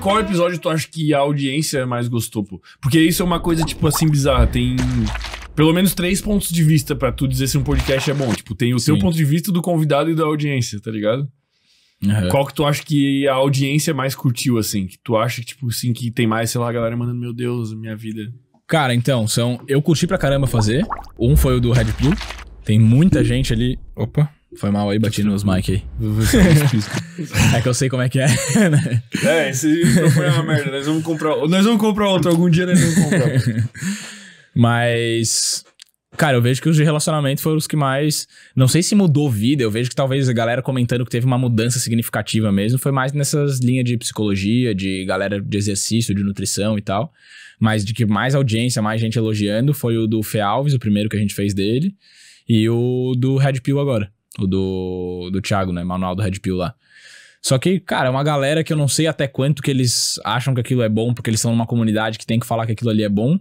qual episódio tu acha que a audiência mais gostou, pô? Porque isso é uma coisa, tipo, assim, bizarra. Tem pelo menos três pontos de vista para tu dizer se um podcast é bom. Tipo, tem o Sim. seu ponto de vista do convidado e da audiência, tá ligado? Uhum. Qual que tu acha que a audiência mais curtiu, assim? Que tu acha que, tipo, assim, que tem mais, sei lá, a galera mandando, meu Deus, minha vida. Cara, então, são. Eu curti pra caramba fazer. Um foi o do Red Blue. Tem muita hum. gente ali. Opa. Foi mal aí, bati nos mic aí. é que eu sei como é que é, né? É, esse microfone é uma merda. Nós vamos comprar, nós vamos comprar outro. Algum dia nós vamos comprar. Mas... Cara, eu vejo que os de relacionamento foram os que mais. Não sei se mudou vida, eu vejo que talvez a galera comentando que teve uma mudança significativa mesmo. Foi mais nessas linhas de psicologia, de galera de exercício, de nutrição e tal. Mas de que mais audiência, mais gente elogiando, foi o do Fe Alves, o primeiro que a gente fez dele. E o do Red Pill agora. O do, do Thiago, né? Manual do Red Pill lá. Só que, cara, é uma galera que eu não sei até quanto que eles acham que aquilo é bom, porque eles estão numa comunidade que tem que falar que aquilo ali é bom.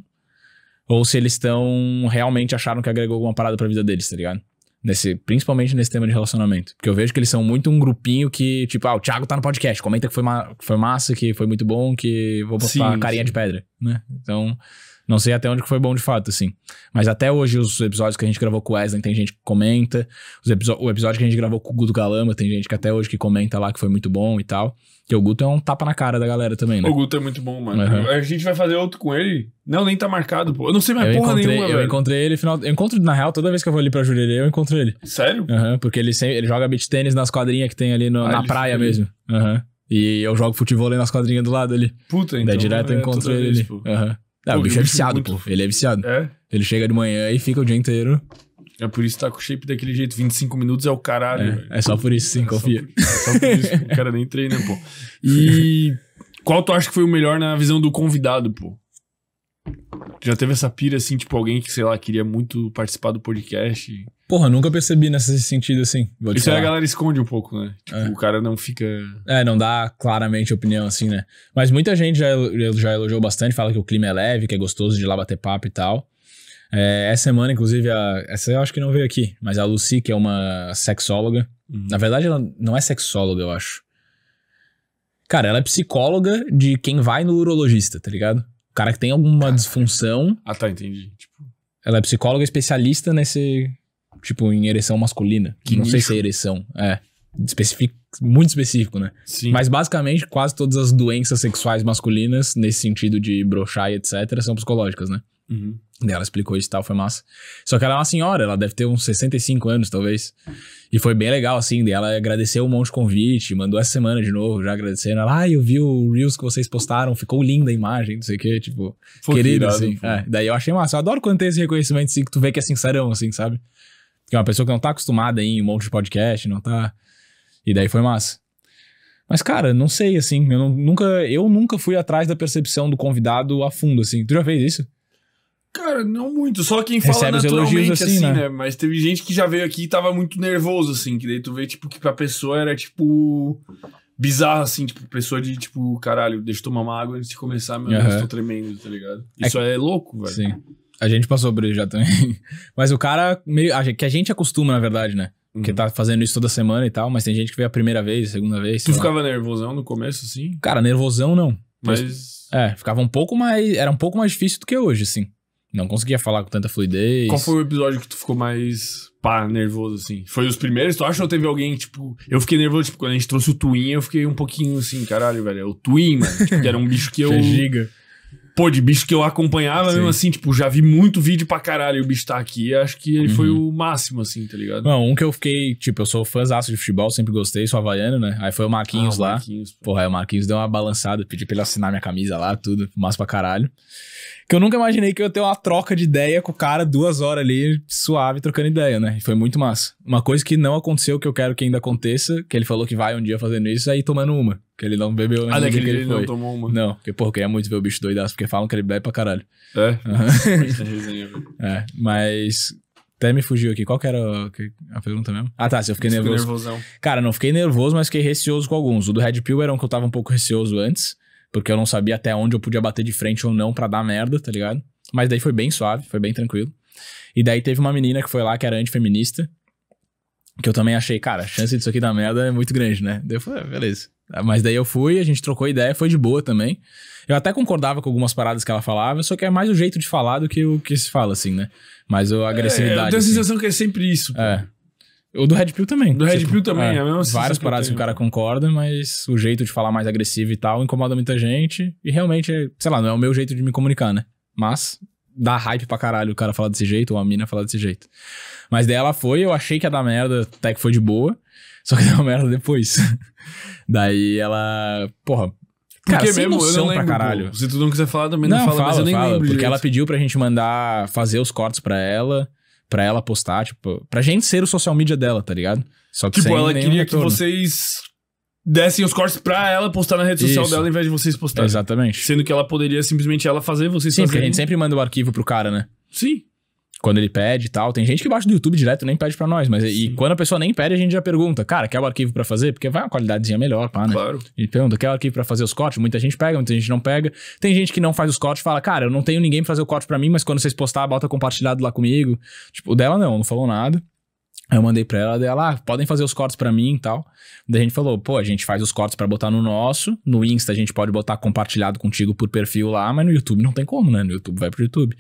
Ou se eles estão realmente acharam que agregou alguma parada pra vida deles, tá ligado? Nesse, principalmente nesse tema de relacionamento. Porque eu vejo que eles são muito um grupinho que, tipo, ah, o Thiago tá no podcast, comenta que foi, ma foi massa, que foi muito bom, que vou postar sim, carinha sim. de pedra, né? Então, não sei até onde foi bom de fato, assim. Mas até hoje os episódios que a gente gravou com o Wesley tem gente que comenta. o episódio que a gente gravou com o Guto Galama, tem gente que até hoje que comenta lá que foi muito bom e tal. Que o Guto é um tapa na cara da galera também, né? O Guto é muito bom, mano. Uhum. A gente vai fazer outro com ele? Não, nem tá marcado, pô. Eu não sei mais eu porra nenhuma, Eu velho. encontrei ele final... Eu encontro, na real, toda vez que eu vou ali pra Jurerê, eu encontro ele. Sério? Uhum, porque ele, sempre... ele joga beat tênis nas quadrinhas que tem ali no... ah, na praia foi... mesmo. Aham. Uhum. E eu jogo futebol ali nas quadrinhas do lado ali. Puta, então. Daí direto eu é, encontro ele ali. Uhum. É, ah, o, o bicho é viciado, pô. Ele é viciado. É? Ele chega de manhã e fica o dia inteiro. É por isso que tá com o shape daquele jeito. 25 minutos é o caralho. É, é só por isso, sim, é confia. Só por, é só por isso. o cara nem treina, pô. E qual tu acha que foi o melhor na visão do convidado, pô? Já teve essa pira, assim, tipo, alguém que, sei lá, queria muito participar do podcast. Porra, nunca percebi nesse sentido, assim. Isso aí a galera esconde um pouco, né? Tipo, é. o cara não fica... É, não dá claramente opinião, assim, né? Mas muita gente já, já elogiou bastante, fala que o clima é leve, que é gostoso de ir lá bater papo e tal. É, essa semana, inclusive, a, essa eu acho que não veio aqui, mas a Lucy, que é uma sexóloga. Uhum. Na verdade, ela não é sexóloga, eu acho. Cara, ela é psicóloga de quem vai no urologista, tá ligado? cara que tem alguma ah. disfunção. Ah, tá, entendi. Tipo... Ela é psicóloga especialista nesse. Tipo, em ereção masculina. Que não nicho. sei se é ereção. É. específico, Muito específico, né? Sim. Mas basicamente, quase todas as doenças sexuais masculinas, nesse sentido de brochar e etc., são psicológicas, né? Uhum. Daí ela explicou isso e tal, foi massa. Só que ela é uma senhora, ela deve ter uns 65 anos, talvez. E foi bem legal, assim. Daí ela agradeceu um monte de convite, mandou essa semana de novo, já agradecendo. Ela, ah, eu vi o Reels que vocês postaram, ficou linda a imagem, não sei o quê, tipo, foi querido, virado, assim. É, daí eu achei massa. Eu adoro quando tem esse reconhecimento, assim, que tu vê que é sincerão, assim, sabe? Que é uma pessoa que não tá acostumada em um monte de podcast, não tá. E daí foi massa. Mas, cara, não sei, assim, eu não, nunca, eu nunca fui atrás da percepção do convidado a fundo, assim. Tu já fez isso? Cara, não muito. Só quem fala Recebe naturalmente assim, assim né? né? Mas teve gente que já veio aqui e tava muito nervoso, assim. Que daí tu vê, tipo, que pra pessoa era, tipo... Bizarro, assim. Tipo, pessoa de, tipo... Caralho, deixa eu tomar uma água antes de começar. Meu uhum. Deus, tô tremendo, tá ligado? É isso é, é louco, velho. Sim. A gente passou por isso já também. Mas o cara... Meio, que a gente acostuma, na verdade, né? Porque uhum. tá fazendo isso toda semana e tal, mas tem gente que veio a primeira vez, a segunda vez. Tu ficava lá. nervosão no começo, assim? Cara, nervosão não. Mas. É, ficava um pouco mais. Era um pouco mais difícil do que hoje, assim. Não conseguia falar com tanta fluidez. Qual foi o episódio que tu ficou mais pá, nervoso, assim? Foi os primeiros, tu acha ou teve alguém, tipo. Eu fiquei nervoso, tipo, quando a gente trouxe o Twin, eu fiquei um pouquinho assim, caralho, velho. É o Twin, mano. Tipo, que era um bicho que eu. É giga pô, de bicho que eu acompanhava Sim. mesmo assim, tipo, já vi muito vídeo pra caralho e o bicho tá aqui. Acho que ele uhum. foi o máximo, assim, tá ligado? Não, um que eu fiquei, tipo, eu sou fãzaço de futebol, sempre gostei, sou havaiano, né? Aí foi o Marquinhos ah, lá. Marquinhos, pô. Porra, aí o Marquinhos deu uma balançada, pedi pra ele assinar minha camisa lá, tudo, massa pra caralho. Que eu nunca imaginei que eu ia ter uma troca de ideia com o cara duas horas ali, suave, trocando ideia, né? E foi muito massa. Uma coisa que não aconteceu, que eu quero que ainda aconteça, que ele falou que vai um dia fazendo isso, aí tomando uma. Que ele não bebeu, nem Ah, daquele que ele, ele não tomou uma. Não, porque, pô, eu queria muito ver o bicho doidaço, porque falam que ele bebe pra caralho. É? Uhum. é, mas... Até me fugiu aqui. Qual que era a pergunta mesmo? Ah, tá. Se eu fiquei Desculpa nervoso. Nervosão. Cara, não fiquei nervoso, mas fiquei receoso com alguns. O do Red Pill era um que eu tava um pouco receoso antes, porque eu não sabia até onde eu podia bater de frente ou não para dar merda, tá ligado? Mas daí foi bem suave, foi bem tranquilo. E daí teve uma menina que foi lá que era antifeminista, que eu também achei, cara, a chance disso aqui dar merda é muito grande, né? Daí eu falei, ah, beleza. Mas daí eu fui, a gente trocou ideia, foi de boa também. Eu até concordava com algumas paradas que ela falava, só que é mais o jeito de falar do que o que se fala, assim, né? Mas a é, agressividade. É, eu tenho a assim. sensação assim. que é sempre isso. Pô. É. O do Red Pill também. Do Red tipo, Pill também, é, é a mesma Várias paradas que, que, o cara concorda, mas o jeito de falar mais agressivo e tal incomoda muita gente. E realmente, é, sei lá, não é o meu jeito de me comunicar, né? Mas dá hype pra caralho o cara falar desse jeito, ou a mina falar desse jeito. Mas daí ela foi, eu achei que ia dar merda, até que foi de boa. Só que deu merda depois. daí ela. Porra. Cara, porque sem mesmo, noção não lembro, pra caralho. Pô. Se tu não quiser falar, também não, não fala, fala, mas eu nem fala, lembro. Porque ela pediu pra gente mandar fazer os cortes pra ela, pra ela postar, tipo, pra gente ser o social media dela, tá ligado? Só que tipo, ela queria retorno. que vocês dessem os cortes pra ela postar na rede social Isso. dela ao invés de vocês postarem. Exatamente. Sendo que ela poderia simplesmente ela fazer, vocês Sim, porque a gente sempre manda o arquivo pro cara, né? Sim. Quando ele pede e tal. Tem gente que baixa do YouTube direto e nem pede pra nós. Mas e quando a pessoa nem pede, a gente já pergunta. Cara, quer o arquivo pra fazer? Porque vai uma qualidadezinha melhor, pá, né? Claro. E pergunta, quer o arquivo pra fazer os cortes? Muita gente pega, muita gente não pega. Tem gente que não faz os cortes e fala, cara, eu não tenho ninguém pra fazer o corte pra mim, mas quando vocês postar, bota compartilhado lá comigo. Tipo, o dela não, não falou nada eu mandei pra ela, dela, ah, podem fazer os cortes para mim e tal. Daí a gente falou, pô, a gente faz os cortes para botar no nosso, no Insta a gente pode botar compartilhado contigo por perfil lá, mas no YouTube não tem como, né? No YouTube vai pro YouTube.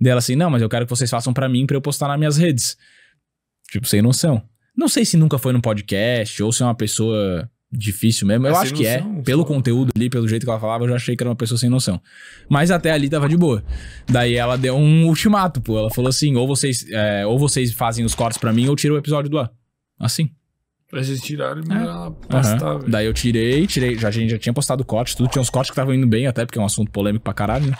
Daí ela assim, não, mas eu quero que vocês façam para mim para eu postar nas minhas redes. Tipo, sem noção. Não sei se nunca foi num podcast ou se é uma pessoa difícil mesmo. É eu acho noção, que é. Só. Pelo conteúdo ali, pelo jeito que ela falava, eu já achei que era uma pessoa sem noção. Mas até ali tava de boa. Daí ela deu um ultimato, pô. Ela falou assim: ou vocês, é, ou vocês fazem os cortes para mim, ou tiro o episódio do ar. Assim. Pra vocês tirarem é. pra é. postar, uhum. Daí eu tirei, tirei. Já, a gente já tinha postado corte, tudo. Tinha uns cortes que estavam indo bem, até porque é um assunto polêmico pra caralho, né?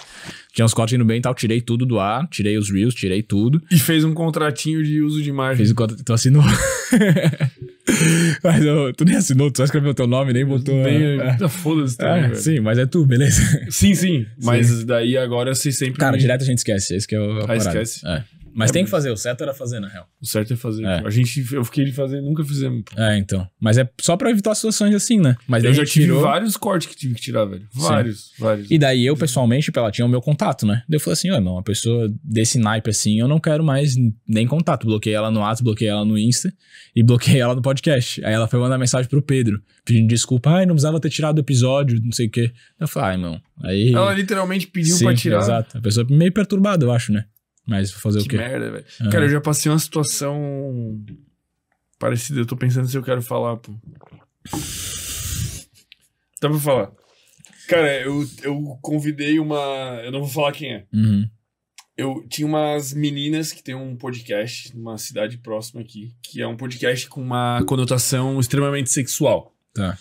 Tinha uns cortes indo bem e tal. Tirei tudo do ar, tirei os reels, tirei tudo. E fez um contratinho de uso de imagem. Fez um contrato. Tu assinou. mas eu, tu nem assinou, tu só escreveu teu nome, nem botou. Nem, é, é. Ah, Foda-se, tá é, Sim, mas é tu, beleza? Sim, sim. Mas sim. daí agora se sempre. Cara, me... direto a gente esquece. Esse é que é o. Ah, esquece. É. Mas é, tem que fazer, o certo era fazer, na real. O certo é fazer. É. A gente, eu fiquei de fazer nunca fizemos. É, então. Mas é só pra evitar situações assim, né? Mas eu já tive tirou... vários cortes que tive que tirar, velho. Vários, Sim. vários. E daí eu, pessoalmente, tipo, ela tinha o meu contato, né? Daí eu falei assim, ó, uma pessoa desse naipe assim, eu não quero mais nem contato. Bloqueei ela no WhatsApp, bloqueei ela no Insta e bloqueei ela no podcast. Aí ela foi mandar mensagem pro Pedro, pedindo desculpa. Ai, não precisava ter tirado o episódio, não sei o quê. Eu falei, ai, irmão. Aí... Ela literalmente pediu Sim, pra tirar. Exato. A pessoa meio perturbada, eu acho, né? Mas fazer que o quê? merda, velho. Ah. Cara, eu já passei uma situação parecida. Eu tô pensando se eu quero falar, pô. Dá pra falar. Cara, eu, eu convidei uma. Eu não vou falar quem é. Uhum. Eu tinha umas meninas que tem um podcast numa cidade próxima aqui, que é um podcast com uma conotação extremamente sexual. Tá.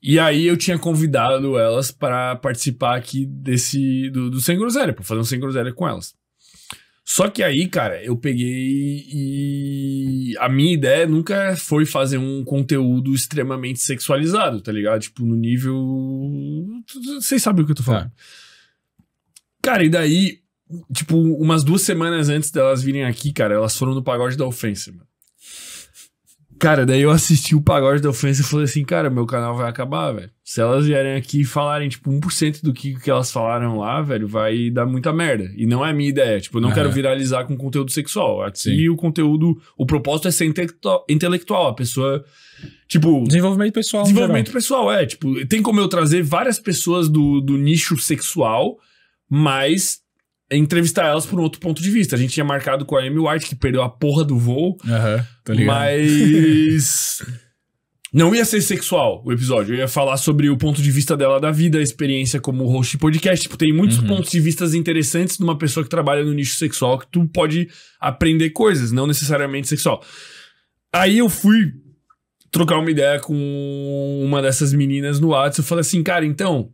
E aí eu tinha convidado elas para participar aqui desse do, do Sem Groselha, para fazer um Sem Groselha com elas. Só que aí, cara, eu peguei e a minha ideia nunca foi fazer um conteúdo extremamente sexualizado, tá ligado? Tipo, no nível. Vocês sabem o que eu tô tá. falando. Cara, e daí, tipo, umas duas semanas antes delas virem aqui, cara, elas foram no pagode da ofensa, mano. Cara, daí eu assisti o pagode da ofensa e falei assim, cara, meu canal vai acabar, velho. Se elas vierem aqui e falarem, tipo, 1% do que, que elas falaram lá, velho, vai dar muita merda. E não é a minha ideia. Tipo, eu não uhum. quero viralizar com conteúdo sexual. Aqui Sim. o conteúdo, o propósito é ser intelectual. intelectual. A pessoa. Tipo. Desenvolvimento pessoal. Desenvolvimento pessoal, é. Tipo, tem como eu trazer várias pessoas do, do nicho sexual, mas é entrevistar elas por um outro ponto de vista. A gente tinha marcado com a Amy White, que perdeu a porra do voo. Aham, uhum, Mas. Não ia ser sexual o episódio. Eu ia falar sobre o ponto de vista dela da vida, a experiência como host de podcast. Tipo, tem muitos uhum. pontos de vistas interessantes de uma pessoa que trabalha no nicho sexual que tu pode aprender coisas, não necessariamente sexual. Aí eu fui trocar uma ideia com uma dessas meninas no WhatsApp. Eu falei assim, cara, então,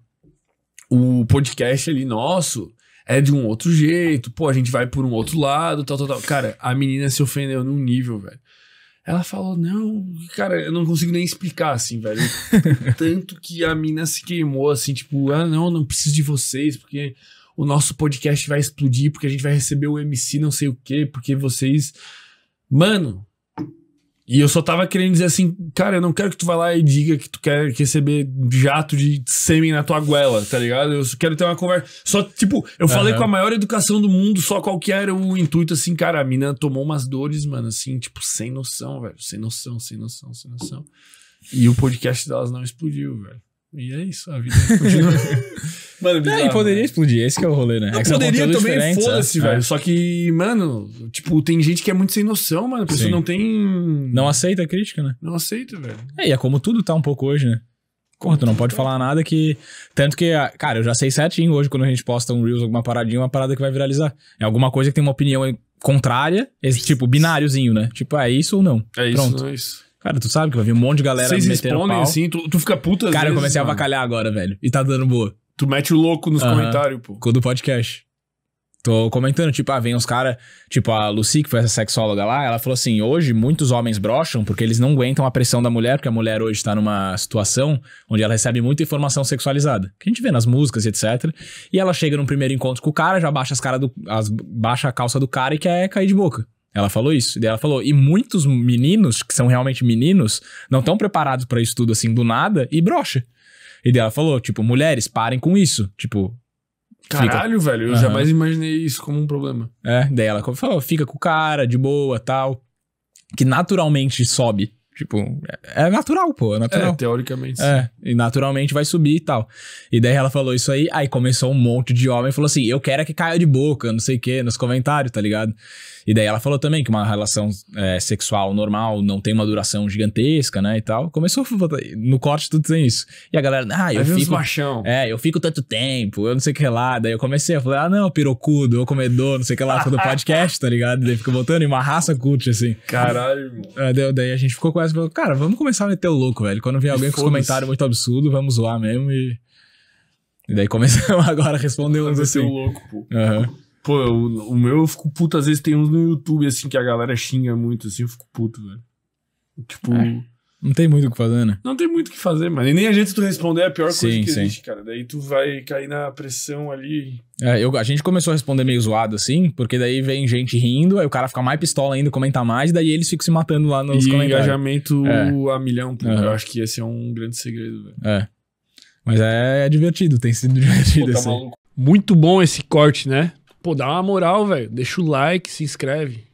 o podcast ali nosso é de um outro jeito, pô, a gente vai por um outro lado, tal, tal, tal. Cara, a menina se ofendeu num nível, velho. Ela falou, não, cara, eu não consigo nem explicar, assim, velho. Tanto que a mina se queimou, assim, tipo, ah, não, não preciso de vocês, porque o nosso podcast vai explodir, porque a gente vai receber o MC não sei o quê, porque vocês. Mano, e eu só tava querendo dizer assim, cara, eu não quero que tu vá lá e diga que tu quer receber jato de sêmen na tua goela, tá ligado? Eu quero ter uma conversa. Só, tipo, eu falei uhum. com a maior educação do mundo, só qual que era o intuito, assim, cara, a mina tomou umas dores, mano, assim, tipo, sem noção, velho. Sem noção, sem noção, sem noção. E o podcast delas não explodiu, velho. E é isso, a vida continua. mano, é, poderia né? explodir, esse que é o rolê, né? Não, é poderia também, foda-se, é. velho. Só que, mano, tipo, tem gente que é muito sem noção, mano. A pessoa Sim. não tem. Não aceita a crítica, né? Não aceita, velho. É, e é como tudo tá um pouco hoje, né? Porra, tu não pode falar nada que. Tanto que, ah, cara, eu já sei certinho hoje quando a gente posta um Reels, alguma paradinha, uma parada que vai viralizar. É alguma coisa que tem uma opinião contrária, esse tipo, bináriozinho, né? Tipo, ah, é isso ou não? É Pronto. isso, não é isso. Cara, tu sabe que vai vir um monte de galera Vocês respondem pau. assim, tu, tu fica puta às Cara, eu comecei mano. a avacalhar agora, velho. E tá dando boa. Tu mete o louco nos comentários, pô. Do podcast. Tô comentando, tipo, ah, vem os caras, tipo, a Lucy, que foi essa sexóloga lá, ela falou assim: hoje muitos homens brocham porque eles não aguentam a pressão da mulher, porque a mulher hoje tá numa situação onde ela recebe muita informação sexualizada, que a gente vê nas músicas e etc. E ela chega num primeiro encontro com o cara, já baixa as cara do. As, baixa a calça do cara e quer cair de boca. Ela falou isso. E ela falou: e muitos meninos, que são realmente meninos, não estão preparados para isso tudo assim do nada e brocha. E daí ela falou: tipo, mulheres, parem com isso. Tipo. Caralho, fica... velho, eu uhum. jamais imaginei isso como um problema. É, daí ela falou: fica com o cara, de boa, tal. Que naturalmente sobe. Tipo, é, é natural, pô, é, é natural. É, teoricamente. É, e naturalmente vai subir e tal. E daí ela falou isso aí, aí começou um monte de homem falou assim: eu quero é que caia de boca, não sei o quê, nos comentários, tá ligado? E daí ela falou também que uma relação é, sexual normal não tem uma duração gigantesca, né, e tal. Começou no corte tudo tem isso. E a galera, ah, eu fico. Machão. É, eu fico tanto tempo, eu não sei o que lá. Daí eu comecei a falar, ah, não, pirocudo, eu comedor, não sei o que lá, do podcast, tá ligado? E daí fica voltando e uma raça curte, assim. Caralho, irmão. É, daí, daí a gente ficou com essa falou, cara, vamos começar a meter o louco, velho. Quando vem alguém com os comentários muito absurdo, vamos zoar mesmo e. E daí começamos agora a responder uns assim. louco, pô. Uhum. Pô, o, o, meu eu fico puto, às vezes tem uns no YouTube, assim, que a galera xinga muito, assim, eu fico puto, velho. Tipo, é. Não tem muito o que fazer, né? Não tem muito o que fazer, mano. E nem a gente tu responder é a pior sim, coisa que sim. existe, cara. Daí tu vai cair na pressão ali. É, eu, a gente começou a responder meio zoado, assim, porque daí vem gente rindo, aí o cara fica mais pistola ainda, comenta mais, daí eles ficam se matando lá nos e comentários. engajamento é. a milhão, pô. Uhum. Eu acho que esse é um grande segredo, velho. É. Mas é, é, divertido, tem sido divertido, tá assim. Muito bom esse corte, né? Pô, dá uma moral, velho. Deixa o like, se inscreve.